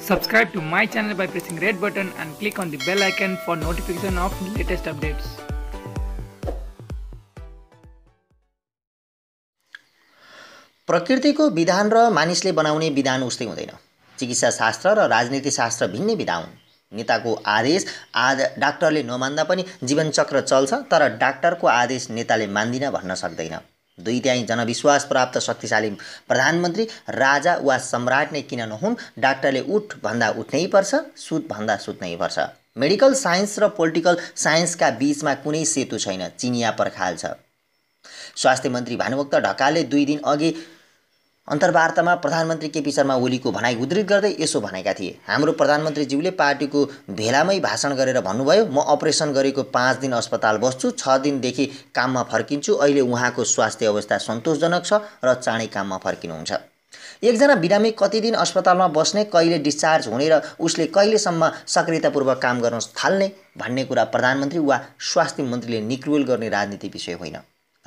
Subscribe to my channel by pressing red button and click on the bell icon for notification of latest updates. प्रकृतिको विधान र मानिसले बनाउने विधान उस्तै हुँदैन चिकित्सा शास्त्र र राजनीति शास्त्र भिन्नै विधा हुन् नेताको आदेश आज डाक्टरले नमान्दा पनि जीवनचक्र चल्छ तर डाक्टरको आदेश नेताले मान्दिन भन्न सक्दैन दुईटै जनविश्वास प्राप्त शक्तिशाली प्रधानमन्त्री राजा वा सम्राट नै किन नहुन् डाक्टरले उठ भन्दा उठ्नै पर्छ सुत भन्दा सुत्नै पर्छ मेडिकल साइन्स र पोलिटिकल साइन्सका बिचमा कुनै सेतु छैन चिनिया पर्खाल्छ स्वास्थ्य मन्त्री भानुभक्त ढकालले दुई दिन अघि अन्तर्वार्तामा प्रधानमन्त्री केपी शर्मा ओलीको भनाइ उद्धित गर्दै यसो भनेका थिए हाम्रो प्रधानमन्त्रीज्यूले पार्टीको भेलामै भाषण गरेर भन्नुभयो म अपरेसन गरेको पाँच दिन अस्पताल बस्छु छ दिनदेखि काममा फर्किन्छु अहिले उहाँको स्वास्थ्य अवस्था सन्तोषजनक छ र चाँडै काममा फर्किनुहुन्छ एकजना बिरामी कति दिन अस्पतालमा बस्ने कहिले डिस्चार्ज हुने र उसले कहिलेसम्म सक्रियतापूर्वक काम गर्न थाल्ने भन्ने कुरा प्रधानमन्त्री वा स्वास्थ्य मन्त्रीले निक्रुवेल गर्ने राजनीति विषय होइन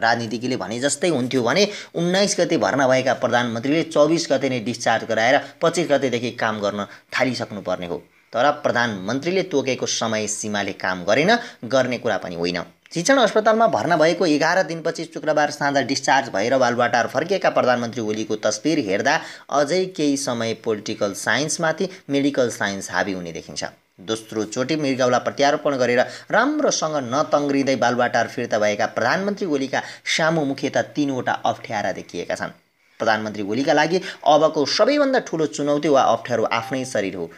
राजनीतिज्ञले भने जस्तै हुन्थ्यो भने उन्नाइस गते भर्ना भएका प्रधानमन्त्रीले चौबिस गते नै डिस्चार्ज गराएर पच्चिस गतेदेखि काम गर्न थालिसक्नुपर्ने हो तर प्रधानमन्त्रीले तोकेको समय सीमाले काम गरेन गर्ने कुरा पनि होइन शिक्षण अस्पतालमा भर्ना भएको एघार दिनपछि शुक्रबार साँझ डिस्चार्ज भएर बालुवाटार फर्किएका प्रधानमन्त्री ओलीको तस्बिर हेर्दा अझै केही समय पोलिटिकल साइन्समाथि मेडिकल साइन्स हाबी हुने देखिन्छ दोस्रो चोटि मृगौला प्रत्यारोपण गरेर राम्रोसँग नतङ्ग्रिँदै बालुवाटार फिर्ता भएका प्रधानमन्त्री ओलीका सामु मुख्यता तिनवटा अप्ठ्यारा देखिएका छन् प्रधानमन्त्री ओलीका लागि अबको सबैभन्दा ठुलो चुनौती वा अप्ठ्यारो आफ्नै शरीर हो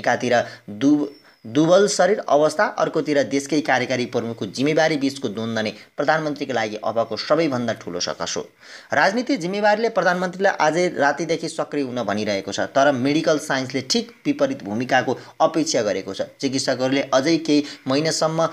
एकातिर दुब दुबल शरीर अवस्था अर्कोतिर देशकै कार्यकारी प्रमुखको जिम्मेवारी बीचको द्वन्द्व नै प्रधानमन्त्रीका लागि अबको सबैभन्दा ठुलो सकस हो राजनीति जिम्मेवारीले प्रधानमन्त्रीलाई आज रातिदेखि सक्रिय हुन भनिरहेको छ तर मेडिकल साइन्सले ठिक विपरीत भूमिकाको अपेक्षा गरेको छ चिकित्सकहरूले अझै केही महिनासम्म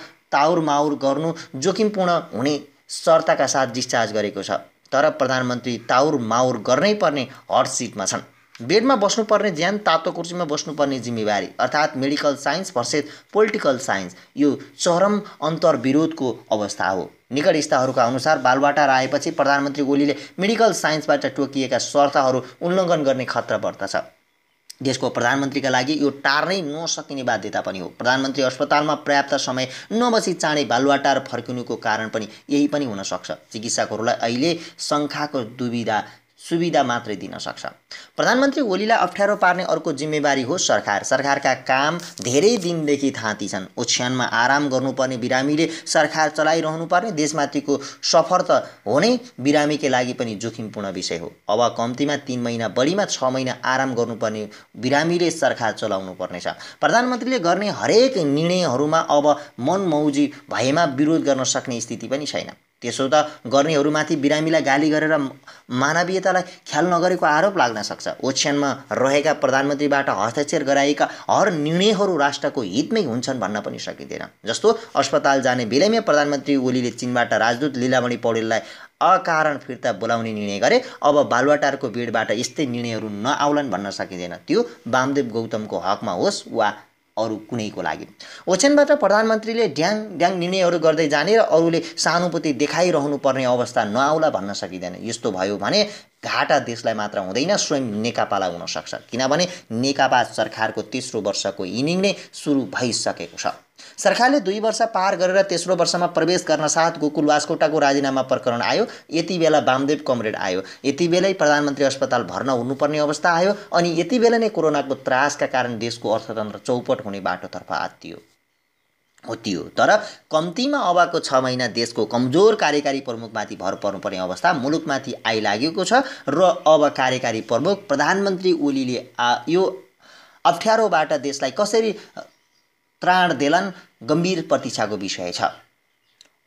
माउर गर्नु जोखिमपूर्ण हुने शर्ताका साथ डिस्चार्ज गरेको छ तर प्रधानमन्त्री ताउर माउर गर्नै पर्ने हट सिटमा छन् बेडमा बस्नुपर्ने ज्यान तातो कुर्सीमा बस्नुपर्ने जिम्मेवारी अर्थात् medical science versus political science यो चरम अन्तर्विरोधको अवस्था हो निकटस्थहरूका अनुसार बालवाटार आएपछि प्रधानमन्त्री ओलीले मेडिकल साइन्सबाट टोकिएका शर्तहरू उल्लङ्घन गर्ने खतरा बढ्दछ देशको प्रधानमन्त्रीका लागि यो टार्नै नसकिने बाध्यता पनि हो प्रधानमन्त्री अस्पतालमा पर्याप्त समय नबसी चाँडै बालुवाटार फर्किनुको कारण पनि यही पनि हुनसक्छ चिकित्सकहरूलाई अहिले शङ्खाको दुविधा सुविधा मात्रै दिन सक्छ प्रधानमन्त्री ओलीलाई अप्ठ्यारो पार्ने अर्को जिम्मेवारी हो सरकार सरकारका काम धेरै दिनदेखि थाँती छन् ओछ्यानमा आराम गर्नुपर्ने बिरामीले सरकार चलाइरहनुपर्ने पर्ने देशमाथिको सफर त हो नै बिरामीकै लागि पनि जोखिमपूर्ण विषय हो अब कम्तीमा तिन महिना बढीमा छ महिना आराम गर्नुपर्ने बिरामीले सरकार चलाउनु पर्नेछ प्रधानमन्त्रीले गर्ने हरेक निर्णयहरूमा अब मनमौजी भएमा विरोध गर्न सक्ने स्थिति पनि छैन त्यसो त गर्नेहरूमाथि बिरामीलाई गाली गरेर मानवीयतालाई ख्याल नगरेको आरोप लाग्न सक्छ ओछ्यानमा रहेका प्रधानमन्त्रीबाट हस्ताक्षर गराएका हर निर्णयहरू राष्ट्रको हितमै हुन्छन् भन्न पनि सकिँदैन जस्तो अस्पताल जाने बेलैमै प्रधानमन्त्री ओलीले चिनबाट राजदूत लीलामणि पौडेललाई अकारण फिर्ता बोलाउने निर्णय गरे अब बालुवाटारको भिडबाट यस्तै निर्णयहरू नआउलान् भन्न सकिँदैन त्यो वामदेव गौतमको हकमा होस् वा अरू कुनैको लागि ओछ्यानबाट प्रधानमन्त्रीले ड्याङ ड्याङ निर्णयहरू गर्दै जाने र अरूले सहानुभूति देखाइरहनु पर्ने अवस्था नआउला भन्न सकिँदैन यस्तो भयो भने घाटा देशलाई मात्र हुँदैन स्वयं नेकपालाई हुनसक्छ किनभने नेकपा सरकारको तेस्रो वर्षको इनिङ नै सुरु भइसकेको छ सरकारले दुई वर्ष पार गरेर तेस्रो वर्षमा प्रवेश गर्न साथ गोकुल वासकोटाको राजीनामा प्रकरण आयो यति बेला वामदेव कमरेड आयो यति बेलै प्रधानमन्त्री अस्पताल भर्ना हुनुपर्ने अवस्था आयो अनि यति बेला नै कोरोनाको त्रासका कारण देशको अर्थतन्त्र चौपट हुने बाटोतर्फ आत्तियो हो त्यो तर कम्तीमा अबको छ महिना देशको कमजोर कार्यकारी प्रमुखमाथि भर पर्नुपर्ने अवस्था मुलुकमाथि आइलागेको छ र अब कार्यकारी प्रमुख प्रधानमन्त्री ओलीले यो अप्ठ्यारोबाट देशलाई कसरी त्राण देलन गम्भीर प्रतीक्षाको विषय छ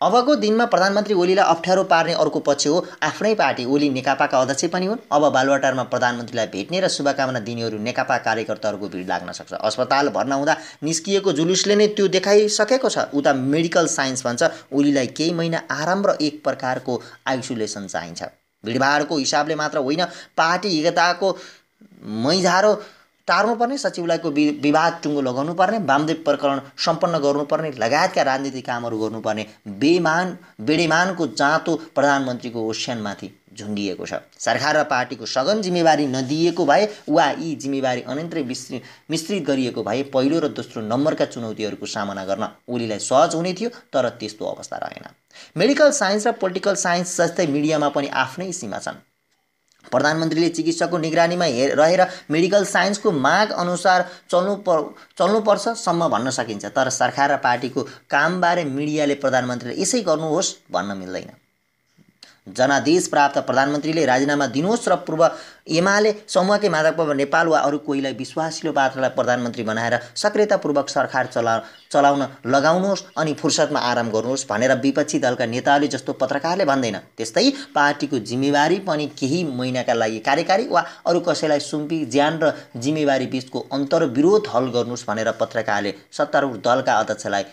अबको दिनमा प्रधानमन्त्री ओलीलाई अप्ठ्यारो पार्ने अर्को पक्ष हो आफ्नै पार्टी ओली नेकपाका अध्यक्ष पनि हुन् अब बालुवाटारमा प्रधानमन्त्रीलाई भेट्ने र शुभकामना दिनेहरू नेकपा कार्यकर्ताहरूको भिड लाग्न सक्छ अस्पताल भर्ना हुँदा निस्किएको जुलुसले नै त्यो देखाइसकेको छ उता मेडिकल साइन्स भन्छ ओलीलाई केही महिना आराम र एक प्रकारको आइसोलेसन चाहिन्छ भिडभाडको हिसाबले मात्र होइन पार्टी एकताको मैझारो टार्नुपर्ने सचिवलाईको विवाद टुङ्गो लगाउनुपर्ने वामदेव प्रकरण सम्पन्न गर्नुपर्ने लगायतका राजनीतिक कामहरू गर्नुपर्ने बेमान बेडेमानको जाँतो प्रधानमन्त्रीको ओस्यानमाथि झुन्डिएको छ सरकार र पार्टीको सघन जिम्मेवारी नदिएको भए वा यी जिम्मेवारी अनन्त्रै मिश्रित मिश्रित गरिएको भए पहिलो र दोस्रो नम्बरका चुनौतीहरूको सामना गर्न ओलीलाई सहज हुने थियो तर त्यस्तो अवस्था रहेन मेडिकल साइन्स र पोलिटिकल साइन्स जस्तै मिडियामा पनि आफ्नै सीमा छन् प्रधानमन्त्रीले चिकित्सकको निगरानीमा हे रहेर मेडिकल साइन्सको माग अनुसार चल्नु प चल्नुपर्छसम्म भन्न सकिन्छ तर सरकार र पार्टीको कामबारे मिडियाले प्रधानमन्त्रीले यसै गर्नुहोस् भन्न मिल्दैन जनादेश प्राप्त प्रधानमन्त्रीले राजीनामा दिनुहोस् र पूर्व एमाले समूहकै माधव नेपाल वा अरू कोहीलाई विश्वासिलो पात्रलाई प्रधानमन्त्री बनाएर सक्रियतापूर्वक सरकार चला चलाउन लगाउनुहोस् अनि फुर्सदमा आराम गर्नुहोस् भनेर विपक्षी दलका नेताहरूले जस्तो पत्रकारले भन्दैन त्यस्तै पार्टीको जिम्मेवारी पनि केही महिनाका लागि कार्यकारी वा अरू कसैलाई सुम्पी ज्यान र जिम्मेवारी बिचको अन्तर्विरोध हल गर्नुहोस् भनेर पत्रकारले सत्तारूढ दलका अध्यक्षलाई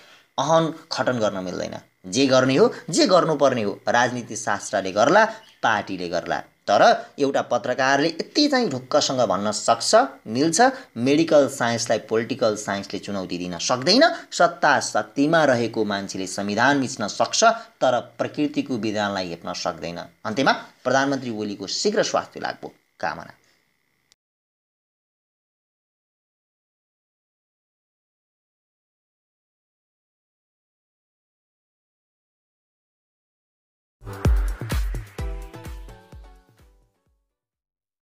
अहन खटन गर्न मिल्दैन जे गर्ने हो जे गर्नुपर्ने हो राजनीति शास्त्रले गर्ला पार्टीले गर्ला तर एउटा पत्रकारले यति चाहिँ ढुक्कसँग भन्न सक्छ मिल्छ मेडिकल साइन्सलाई पोलिटिकल साइन्सले चुनौती दिन सक्दैन सत्ता शक्तिमा रहेको मान्छेले संविधान मिच्न सक्छ तर प्रकृतिको विधानलाई हेप्न सक्दैन अन्त्यमा प्रधानमन्त्री ओलीको शीघ्र स्वास्थ्य लाग्दो कामना